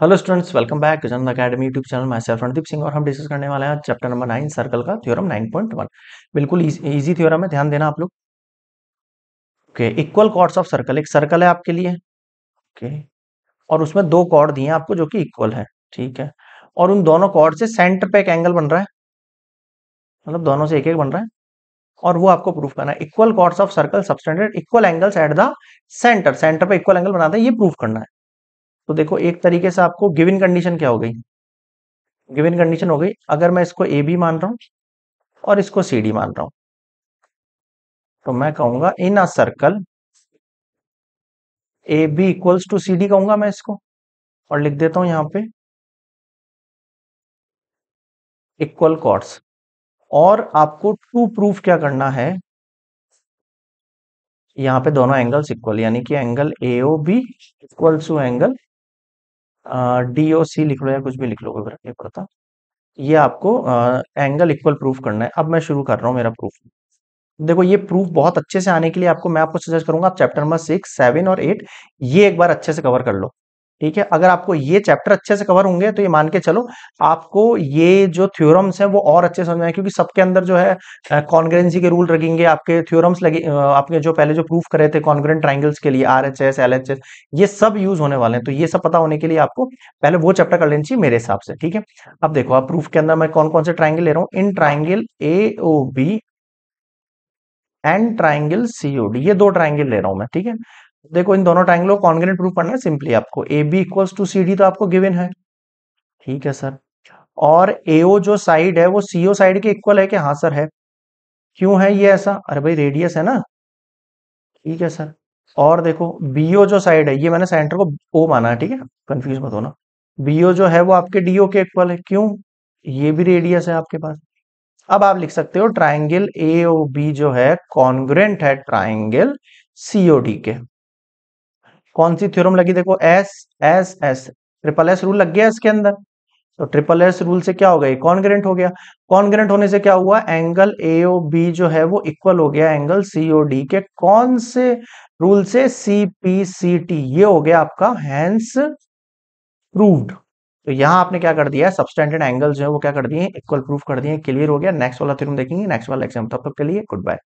Hello students welcome back Janta Academy YouTube channel मैं sir Randeep Singh और हम डिस्कस करने वाले हैं चैप्टर नंबर नाइन सर्कल का थ्योरम नाइन पॉइंट वन बिल्कुल इजी थ्योरम है ध्यान देना आप लोग okay equal chords of circle एक सर्कल है आपके लिए ओके okay. और उसमें दो कॉर्ड दिए हैं आपको जो कि इक्वल है ठीक है और उन दोनों कॉर्ड से सेंटर पे एक एंगल बन रहा है मतलब दोनों से एक एक बन रहा है और वो आपको प्रूफ करना है equal chords of circle subtended equal angles at the centre centre पर इक्वल एंगल बनाते हैं ये प्रूफ करना है तो देखो एक तरीके से आपको गिविन कंडीशन क्या हो गई गिविन कंडीशन हो गई अगर मैं इसको ए बी मान रहा हूं और इसको सी डी मान रहा हूं तो मैं कहूंगा in a circle A B equals to C D कहूंगा मैं इसको और लिख देता हूं यहां पे इक्वल कॉर्ड्स और आपको टू प्रूफ क्या करना है यहां पे दोनों एंगल्स इक्वल यानी कि angle A O B equals to angle D O C लिख लो या कुछ भी लिख लो कोई फर्क नहीं पड़ता ये आपको एंगल इक्वल प्रूफ करना है अब मैं शुरू कर रहा हूँ मेरा प्रूफ देखो ये प्रूफ बहुत अच्छे से आने के लिए आपको मैं आपको सजेस्ट करूंगा आप चैप्टर नंबर सिक्स सेवन और एट ये एक बार अच्छे से कवर कर लो ठीक है अगर आपको ये चैप्टर अच्छे से कवर होंगे तो ये मान के चलो आपको ये जो थ्योरम्स हैं वो और अच्छे समझ आए क्योंकि सबके अंदर जो है कॉन्ग्रेंसी के रूल लगेंगे आपके थ्योरम्स लगे आपके जो पहले जो प्रूफ करे थे कॉन्ग्रेंट ट्राइंगल्स के लिए R H S L H S ये सब यूज होने वाले हैं तो ये सब पता होने के लिए आपको पहले वो चैप्टर कर लेनी चाहिए मेरे हिसाब से ठीक है अब देखो आप प्रूफ के अंदर मैं कौन कौन से ट्राइंगल ले रहा हूँ इन triangle A O B and triangle COD ये दो ट्राइंगल ले रहा हूं मैं ठीक है देखो इन दोनों ट्राइंगलों को कॉन्ग्रेंट प्रूफ करना है सिंपली आपको A B equals to C D तो आपको गिवन है ठीक है सर और एओ जो साइड है वो सीओ साइड के इक्वल है कि हाँ सर है क्यों है ये ऐसा अरे भाई रेडियस है ना ठीक है सर और देखो बीओ जो साइड है ये मैंने सेंटर को ओ माना है ठीक है कंफ्यूज मत होना बीओ जो है वो आपके डीओ के इक्वल है क्यों ये भी रेडियस है आपके पास अब आप लिख सकते हो ट्राइंगल ए बी जो है कॉन्ग्रेंट है ट्राइंगल सीओ डी के कौन सी थ्योरम लगी देखो S S S triple S rule लग गया इसके अंदर तो ट्रिपल एस रूल से क्या हो गया कॉन्ग्रेंट हो गया कॉन्ग्रेंट होने से क्या हुआ एंगल ए ओ बी जो है वो इक्वल हो गया एंगल सी ओ डी के कौन से रूल से सी पी सी टी ये हो गया आपका हैंस प्रूव्ड तो यहां आपने क्या कर दिया सबस्टैंडर्ड एंगल जो है वो क्या कर दिए इक्वल प्रूफ कर दिए क्लियर हो गया नेक्स्ट वाला थ्योरम देखेंगे नेक्स्ट वाला एग्जाम तब तक के लिए गुड बाय